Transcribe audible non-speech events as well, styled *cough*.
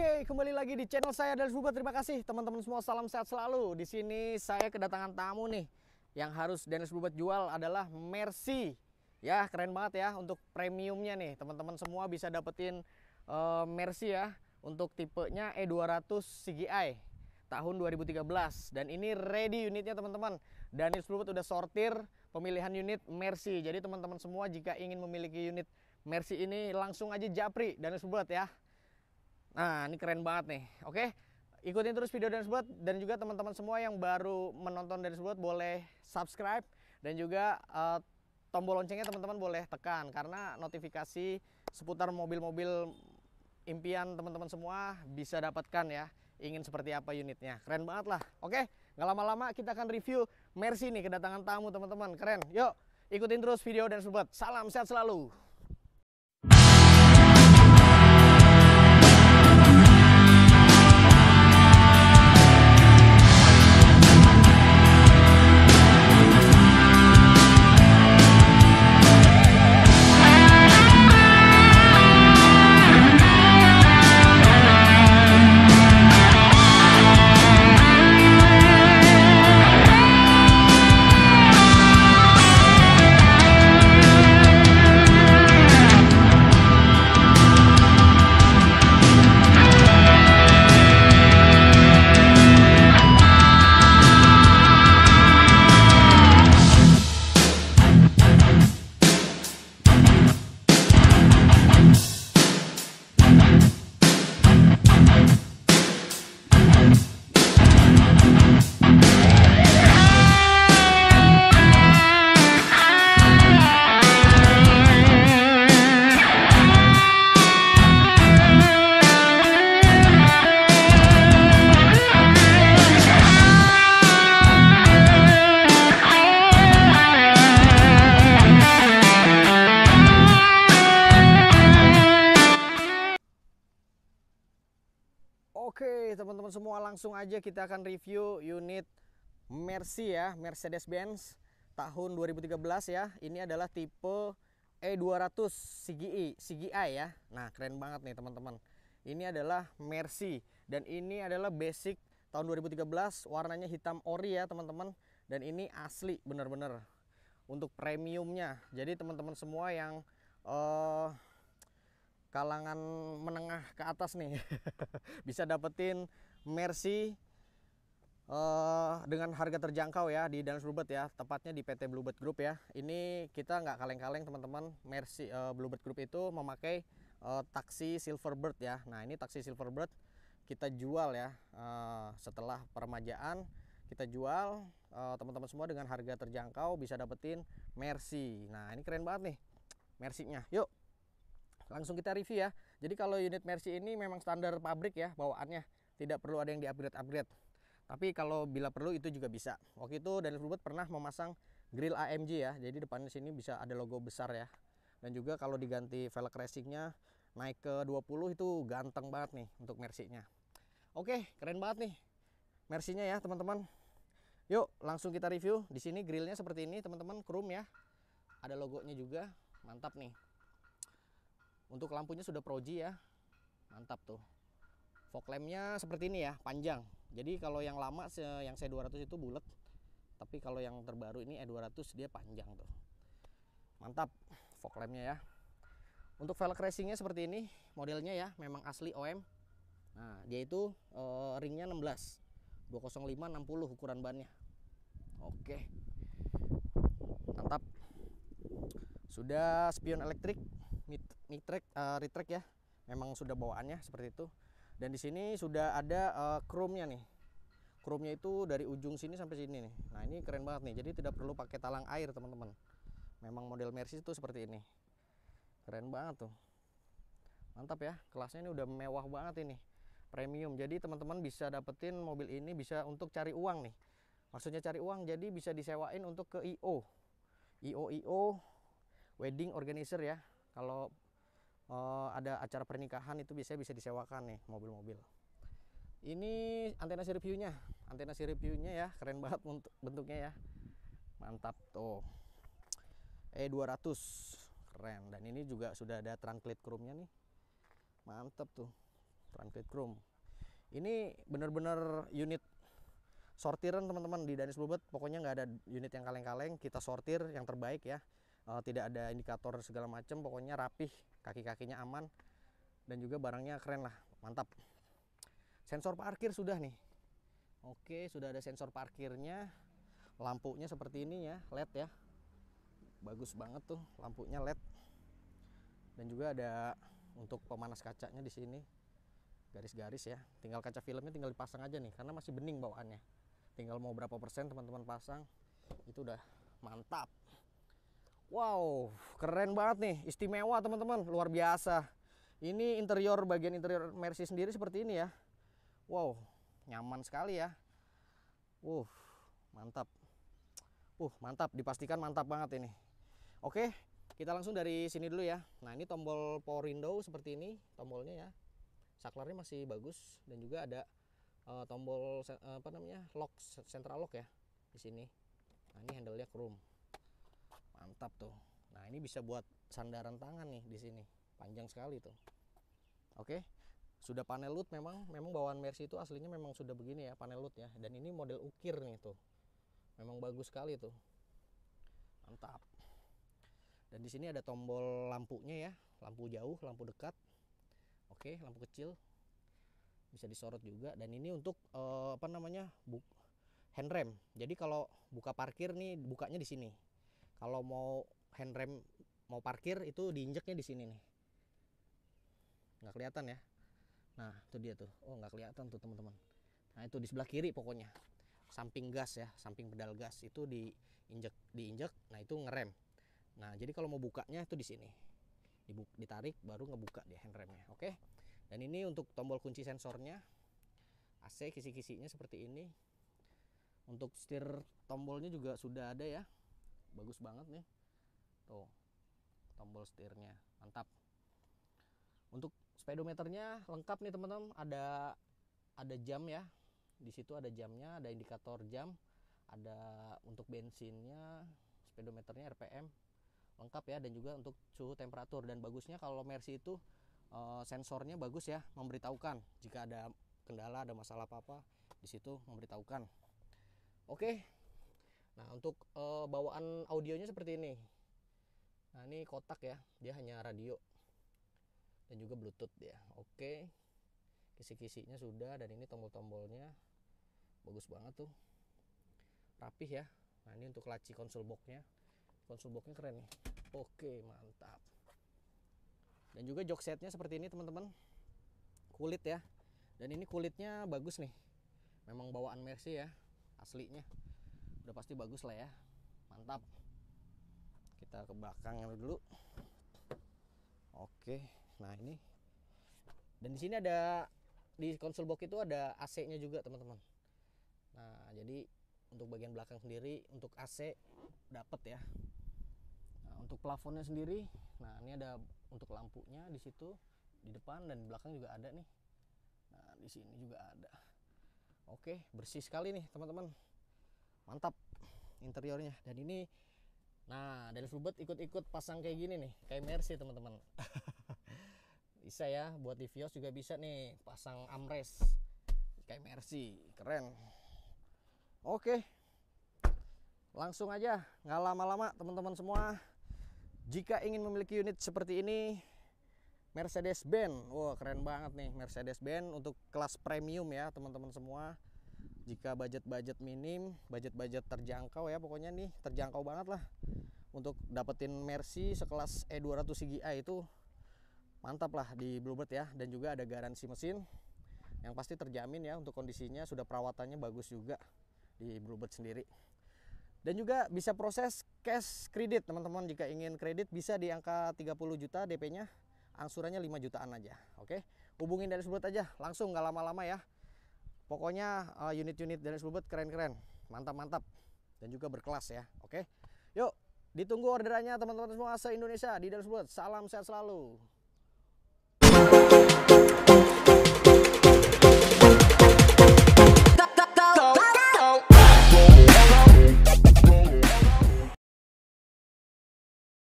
Oke, kembali lagi di channel saya dan Buba. Terima kasih teman-teman semua. Salam sehat selalu. Di sini saya kedatangan tamu nih. Yang harus Dennis Bubat jual adalah Mercy. Ya, keren banget ya untuk premiumnya nih. Teman-teman semua bisa dapetin uh, Mercy ya untuk tipenya E200 CGI tahun 2013 dan ini ready unitnya teman-teman. Danis Bubat udah sortir pemilihan unit Mercy. Jadi teman-teman semua jika ingin memiliki unit Mercy ini langsung aja japri Danis Bubat ya. Nah, ini keren banget nih. Oke, ikutin terus video dan sebut dan juga teman-teman semua yang baru menonton dari sebut boleh subscribe dan juga uh, tombol loncengnya teman-teman boleh tekan karena notifikasi seputar mobil-mobil impian teman-teman semua bisa dapatkan ya. Ingin seperti apa unitnya. Keren banget lah. Oke, nggak lama-lama kita akan review Mercy nih kedatangan tamu teman-teman. Keren. Yuk, ikutin terus video dan sebut. Salam sehat selalu. langsung aja kita akan review unit Mercy ya, Mercedes-Benz tahun 2013 ya. Ini adalah tipe E200 CGI, CGI ya. Nah, keren banget nih teman-teman. Ini adalah Mercy dan ini adalah basic tahun 2013 warnanya hitam ori ya teman-teman dan ini asli bener-bener untuk premiumnya jadi teman-teman semua yang uh, kalangan menengah ke atas nih *laughs* bisa dapetin Mercy uh, dengan harga terjangkau ya di Danus Bluebird ya, tepatnya di PT Bluebird Group ya. Ini kita nggak kaleng-kaleng teman-teman, Mercy uh, Bluebird Group itu memakai uh, taksi Silverbird ya. Nah ini taksi Silverbird kita jual ya uh, setelah peremajaan kita jual teman-teman uh, semua dengan harga terjangkau bisa dapetin Mercy. Nah ini keren banget nih Mercy-nya. Yuk langsung kita review ya. Jadi kalau unit Mercy ini memang standar pabrik ya bawaannya tidak perlu ada yang di-upgrade-upgrade. Tapi kalau bila perlu itu juga bisa. Waktu itu Daniel Frubert pernah memasang grill AMG ya. Jadi depannya sini bisa ada logo besar ya. Dan juga kalau diganti velg racingnya naik ke 20 itu ganteng banget nih untuk mercy Oke, keren banget nih mercy ya teman-teman. Yuk langsung kita review. Di sini grillnya seperti ini teman-teman, chrome ya. Ada logonya juga, mantap nih. Untuk lampunya sudah proji ya, mantap tuh. Fog lampnya seperti ini ya, panjang. Jadi kalau yang lama yang C200 itu bulat, tapi kalau yang terbaru ini E200 dia panjang tuh. Mantap fog lampnya ya. Untuk velg racingnya seperti ini, modelnya ya, memang asli OM. Nah, dia itu e, ringnya 16, 205 60 ukuran bannya. Oke. Mantap. Sudah spion elektrik, mid, mid track, e, eh, retrack ya. Memang sudah bawaannya seperti itu. Dan di sini sudah ada uh, chrome-nya nih. Chrome-nya itu dari ujung sini sampai sini nih. Nah, ini keren banget nih. Jadi tidak perlu pakai talang air, teman-teman. Memang model Mercy itu seperti ini. Keren banget tuh. Mantap ya. Kelasnya ini udah mewah banget ini. Premium. Jadi teman-teman bisa dapetin mobil ini bisa untuk cari uang nih. Maksudnya cari uang jadi bisa disewain untuk ke IO. IO IO wedding organizer ya. Kalau Oh, ada acara pernikahan itu biasanya bisa disewakan nih mobil-mobil. Ini antena sirip view Antena sirip view ya, keren banget *laughs* untuk bentuknya ya. Mantap tuh. E200 keren dan ini juga sudah ada translate chrome-nya nih. Mantap tuh. Translate chrome. Ini benar-benar unit sortiran teman-teman di Danis Bluebird pokoknya nggak ada unit yang kaleng-kaleng kita sortir yang terbaik ya e, tidak ada indikator segala macam pokoknya rapih kaki-kakinya aman dan juga barangnya keren lah mantap sensor parkir sudah nih oke sudah ada sensor parkirnya lampunya seperti ini ya LED ya bagus banget tuh lampunya LED dan juga ada untuk pemanas kacanya di sini garis-garis ya tinggal kaca filmnya tinggal dipasang aja nih karena masih bening bawaannya tinggal mau berapa persen teman-teman pasang itu udah mantap Wow, keren banget nih, istimewa teman-teman, luar biasa. Ini interior bagian interior Mercy sendiri seperti ini ya. Wow, nyaman sekali ya. Wow, mantap. Uh, mantap, dipastikan mantap banget ini. Oke, kita langsung dari sini dulu ya. Nah, ini tombol power window seperti ini, tombolnya ya. Saklarnya masih bagus dan juga ada uh, tombol uh, apa namanya? lock, central lock ya di sini. Nah, ini handle-nya chrome tetap tuh. Nah, ini bisa buat sandaran tangan nih di sini. Panjang sekali tuh. Oke. Sudah panel lut memang memang bawaan Mercy itu aslinya memang sudah begini ya panel lut ya. dan ini model ukir nih tuh. Memang bagus sekali tuh. Mantap. Dan di sini ada tombol lampunya ya, lampu jauh, lampu dekat. Oke, lampu kecil. Bisa disorot juga dan ini untuk eh, apa namanya? hand rem. Jadi kalau buka parkir nih bukanya di sini kalau mau hand rem mau parkir itu diinjeknya di sini nih nggak kelihatan ya nah itu dia tuh oh nggak kelihatan tuh teman-teman nah itu di sebelah kiri pokoknya samping gas ya samping pedal gas itu diinjek diinjek nah itu ngerem nah jadi kalau mau bukanya itu di sini ditarik baru ngebuka dia hand remnya oke dan ini untuk tombol kunci sensornya AC kisi-kisinya seperti ini untuk setir tombolnya juga sudah ada ya bagus banget nih tuh tombol setirnya mantap untuk speedometernya lengkap nih teman-teman ada ada jam ya di situ ada jamnya ada indikator jam ada untuk bensinnya speedometernya RPM lengkap ya dan juga untuk suhu temperatur dan bagusnya kalau Mercy itu e, sensornya bagus ya memberitahukan jika ada kendala ada masalah apa apa di situ memberitahukan oke Nah, untuk e, bawaan audionya seperti ini. Nah, ini kotak ya. Dia hanya radio dan juga bluetooth dia, Oke. Kisi-kisinya sudah dan ini tombol-tombolnya bagus banget tuh. Rapih ya. Nah, ini untuk laci konsol boxnya. Konsol boxnya keren nih. Oke, mantap. Dan juga jok setnya seperti ini, teman-teman. Kulit ya. Dan ini kulitnya bagus nih. Memang bawaan Mercy ya, aslinya udah pasti bagus lah ya mantap kita ke belakang dulu oke nah ini dan di sini ada di konsol box itu ada AC nya juga teman-teman nah jadi untuk bagian belakang sendiri untuk AC dapat ya nah, untuk plafonnya sendiri nah ini ada untuk lampunya di situ di depan dan belakang juga ada nih nah di sini juga ada oke bersih sekali nih teman-teman mantap interiornya dan ini nah dari Flubet ikut-ikut pasang kayak gini nih kayak Mercy teman-teman *laughs* bisa ya buat di Vios juga bisa nih pasang Amres kayak Mercy keren oke langsung aja nggak lama-lama teman-teman semua jika ingin memiliki unit seperti ini Mercedes-Benz. Wah, wow, keren banget nih Mercedes-Benz untuk kelas premium ya, teman-teman semua jika budget-budget minim, budget-budget terjangkau ya pokoknya nih terjangkau banget lah untuk dapetin Mercy sekelas E200 CGI itu mantap lah di Bluebird ya dan juga ada garansi mesin yang pasti terjamin ya untuk kondisinya sudah perawatannya bagus juga di Bluebird sendiri dan juga bisa proses cash kredit teman-teman jika ingin kredit bisa di angka 30 juta DP-nya angsurannya 5 jutaan aja oke hubungin dari sebut aja langsung nggak lama-lama ya Pokoknya eh, unit-unit uh, dari Bubut keren-keren, mantap-mantap dan juga berkelas ya. Oke. Yuk, ditunggu orderannya teman-teman semua se-Indonesia di dalam Bubut. Salam sehat selalu.